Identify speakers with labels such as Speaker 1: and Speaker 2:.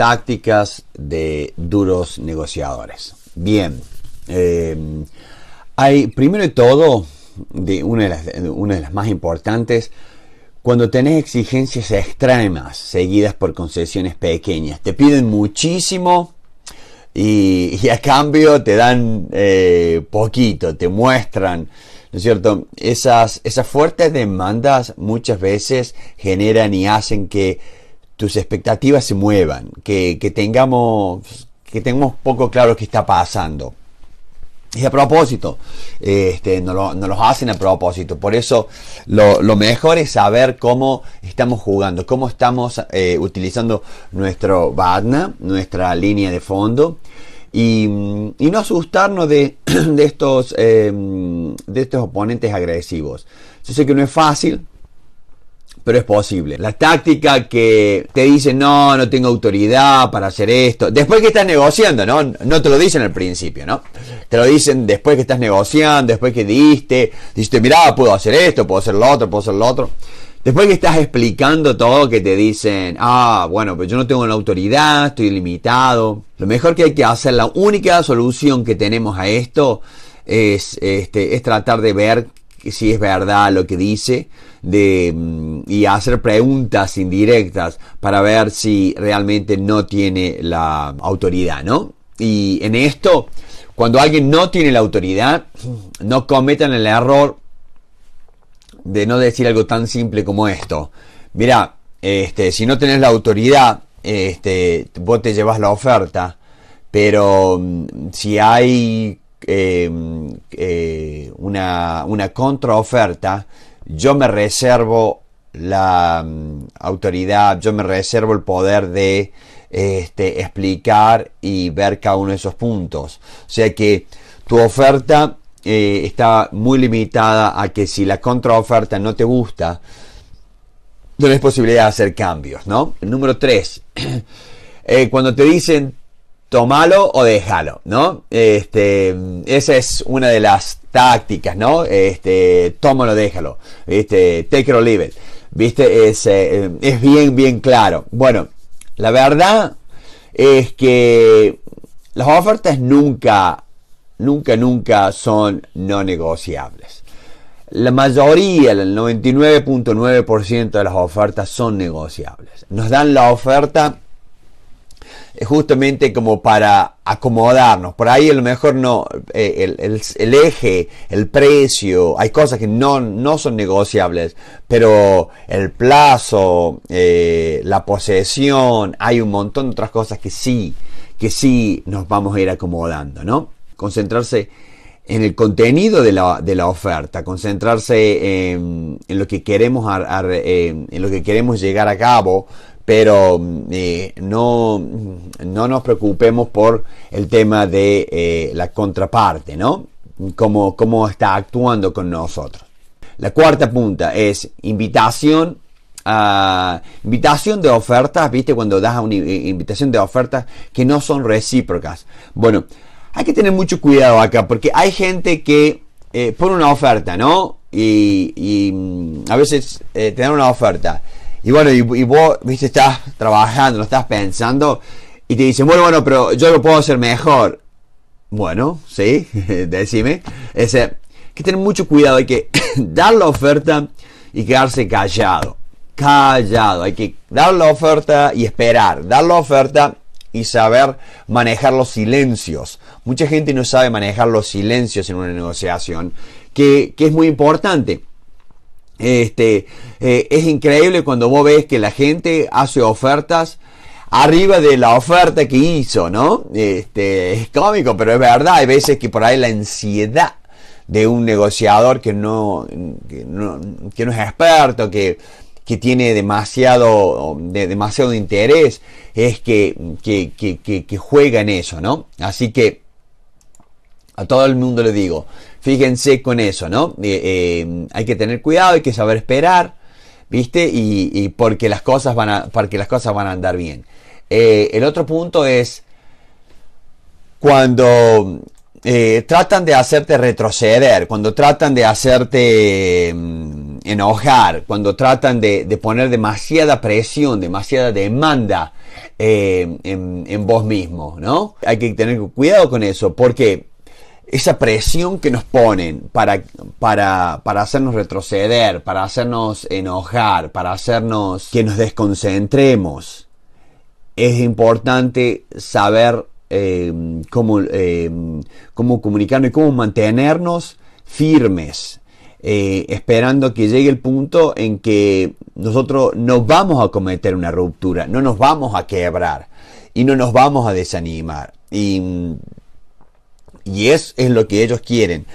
Speaker 1: tácticas de duros negociadores. Bien, eh, hay primero de todo, de una, de las, más importantes, cuando tenés exigencias extremas seguidas por concesiones pequeñas, te piden muchísimo y, a cambio te dan eh, poquito, te muestran, ¿no es cierto? Esas, esas fuertes demandas muchas veces generan y hacen que tus expectativas se muevan, que, tengamos, que tengamos poco claro qué está pasando. Y a propósito, este, no, lo, los hacen a propósito. Por eso lo, mejor es saber cómo estamos jugando, cómo estamos eh, utilizando nuestro BADNA, nuestra línea de fondo. Y, no asustarnos de, de estos, em, de estos oponentes agresivos. Yo sé que no es fácil, pero es posible. La táctica que te dicen no, no tengo autoridad para hacer esto, después que estás negociando, ¿no? No te lo dicen al principio, ¿no? Te lo dicen después que estás negociando, después que diste, dijiste, mirá, puedo hacer esto, puedo hacer lo otro, puedo hacer lo otro. Después que estás explicando todo, que te dicen, ah, bueno, pues yo no tengo la autoridad, estoy limitado. Lo mejor que hay que hacer, la única solución que tenemos a esto es, este, es tratar de ver si es verdad lo que dice de, mm, y hacer preguntas indirectas para ver si realmente no tiene la autoridad, ¿no? Y en esto, cuando alguien no tiene la autoridad, no cometan el error de no decir algo tan simple como esto. Mira, este, si no tenés la autoridad, este, vos te llevas la oferta, pero mm, si hay Em, eh, una, contraoferta, yo me reservo la em, autoridad, yo me reservo el poder de este, explicar y ver cada uno de esos puntos. O sea que tu oferta eh, está muy limitada a que si la contraoferta no te gusta, no es posibilidad de hacer cambios, ¿no? Número 3. Eh, cuando te dicen tómalo o déjalo, ¿no? Este, esa es una de las tácticas, ¿no? Este, tómalo, déjalo. Este, take it or leave it. ¿Viste? Es, eh, es bien, bien claro. Bueno, la verdad es que las ofertas nunca, nunca, nunca son no negociables. La mayoría, el 99.9% de las ofertas son negociables. Nos dan la oferta eh, justamente como para acomodarnos. Por ahí a lo mejor no, eh, el, el, eje, el precio, hay cosas que no, no son negociables, pero el plazo, eh, la posesión, hay un montón de otras cosas que sí, que sí nos vamos a ir acomodando, ¿no? Concentrarse en el contenido de la, oferta, concentrarse en, lo que queremos en, lo que queremos llegar a cabo pero mm, eh, mm, no, nos preocupemos por el tema de eh, la contraparte, ¿no? Cómo, cómo está actuando con nosotros. La cuarta punta es invitación invitación de ofertas, ¿viste? Cuando das una invitación de ofertas que no son recíprocas. Bueno, hay que tener mucho cuidado acá porque hay gente que eh, pone una oferta, ¿no? Y, mm, a veces eh, te dan una oferta y bueno, y, vos, viste, estás trabajando, estás pensando y te dicen, bueno, bueno, pero yo lo puedo hacer mejor. Bueno, sí, decime. Es, eh, que tener mucho cuidado, hay que dar la oferta y quedarse callado. Callado, hay que dar la oferta y esperar, dar la oferta y saber manejar los silencios. Mucha gente no sabe manejar los silencios en una negociación, que, que es muy importante. Este, eh, es increíble cuando vos ves que la gente hace ofertas arriba de la oferta que hizo, ¿no? Este, es cómico, pero es verdad, hay veces que por ahí la ansiedad de un negociador que no, que no, que no es experto, que, que tiene demasiado, de, demasiado interés, es que, que, que juega en eso, ¿no? Así que a todo el mundo le digo, fíjense con eso, ¿no? Eh, eh, hay que tener cuidado, hay que saber esperar, ¿viste? Y, porque, las cosas van a, las cosas van a andar bien. Eh, el otro punto es cuando tratan de hacerte retroceder, cuando tratan de hacerte mm, enojar, cuando tratan de, poner demasiada presión, demasiada demanda en, en vos mismo, ¿no? Hay que tener cuidado con eso porque esa presión que nos ponen para, para, hacernos retroceder, para hacernos enojar, para hacernos que nos desconcentremos, es importante saber em, em, cómo, comunicarnos y cómo mantenernos firmes, eh, esperando que llegue el punto en que nosotros no vamos a cometer una ruptura, no nos vamos a quebrar y no nos vamos a desanimar. Y y eso es lo que ellos quieren.